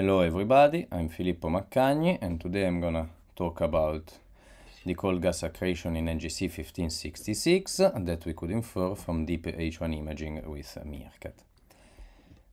Hello everybody, I'm Filippo Maccagni and today I'm gonna talk about the cold gas accretion in NGC 1566 that we could infer from deep H1 imaging with Meerkat.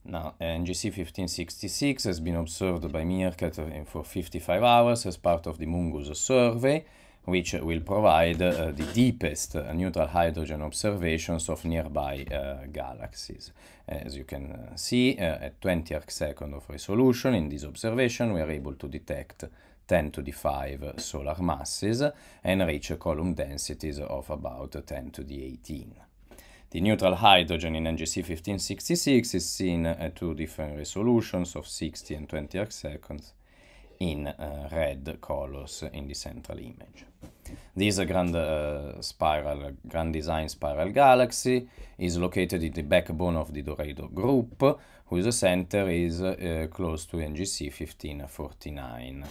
Now, NGC 1566 has been observed by Meerkat for 55 hours as part of the Mungus survey which will provide uh, the deepest uh, neutral hydrogen observations of nearby uh, galaxies. As you can uh, see, uh, at 20 arcsecond of resolution in this observation, we are able to detect 10 to the 5 solar masses and reach column densities of about 10 to the 18. The neutral hydrogen in NGC 1566 is seen at two different resolutions of 60 and 20 arcseconds in uh, red colors in the central image. This grand uh, spiral, grand design spiral galaxy is located in the backbone of the Dorado group, whose center is uh, close to NGC 1549.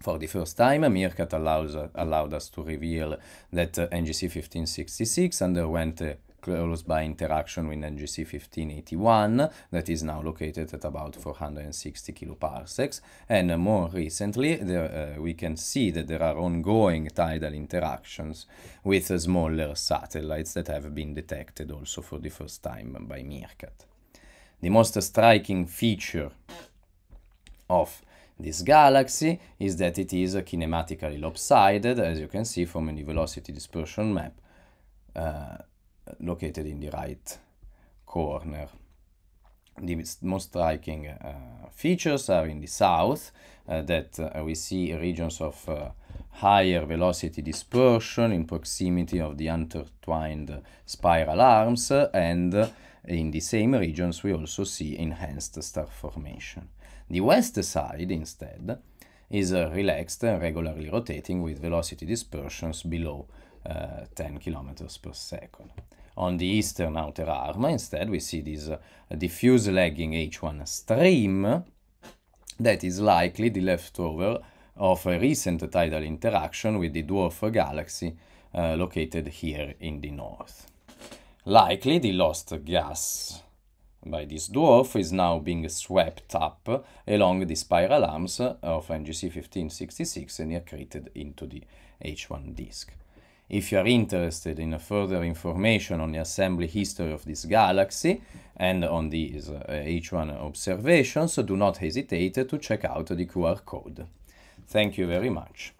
For the first time, Meerkat allows, allowed us to reveal that uh, NGC 1566 underwent a uh, close by interaction with NGC 1581 that is now located at about 460 kiloparsecs. And more recently, there, uh, we can see that there are ongoing tidal interactions with smaller satellites that have been detected also for the first time by Meerkat. The most striking feature of this galaxy is that it is kinematically lopsided, as you can see from the velocity dispersion map. Uh, located in the right corner. The most striking uh, features are in the south, uh, that uh, we see regions of uh, higher velocity dispersion in proximity of the intertwined spiral arms, uh, and uh, in the same regions we also see enhanced star formation. The west side, instead, is relaxed and regularly rotating with velocity dispersions below 10 kilometers per second on the eastern outer arm. Instead, we see this uh, diffuse lagging H1 stream that is likely the leftover of a recent tidal interaction with the dwarf galaxy uh, located here in the north. Likely the lost gas by this dwarf is now being swept up along the spiral arms of NGC 1566 and accreted into the H1 disk. If you are interested in further information on the assembly history of this galaxy and on these uh, H1 observations, do not hesitate to check out the QR code. Thank you very much.